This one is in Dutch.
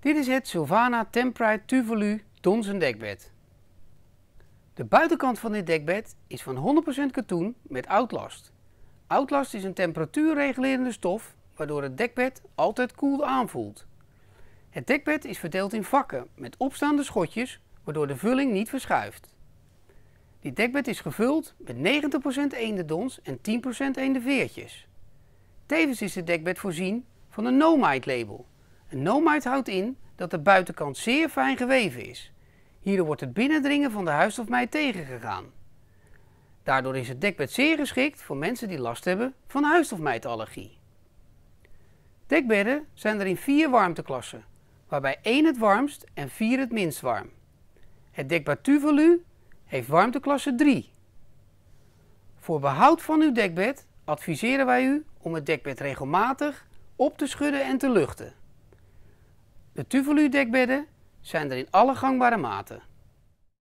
Dit is het Sylvana Temprite Tuvalu donzen dekbed. De buitenkant van dit dekbed is van 100% katoen met outlast. Outlast is een temperatuurregulerende stof waardoor het dekbed altijd koel aanvoelt. Het dekbed is verdeeld in vakken met opstaande schotjes waardoor de vulling niet verschuift. Dit dekbed is gevuld met 90% eendendons en 10% eendeveertjes. Tevens is het dekbed voorzien van een Nomite label. Een noomheid houdt in dat de buitenkant zeer fijn geweven is. Hierdoor wordt het binnendringen van de huisstofmijt tegengegaan. Daardoor is het dekbed zeer geschikt voor mensen die last hebben van huisstofmijtallergie. Dekbedden zijn er in vier warmteklassen, waarbij 1 het warmst en 4 het minst warm. Het dekbed Tuvalu heeft warmteklasse 3. Voor behoud van uw dekbed adviseren wij u om het dekbed regelmatig op te schudden en te luchten. De tuvolu dekbedden zijn er in alle gangbare maten.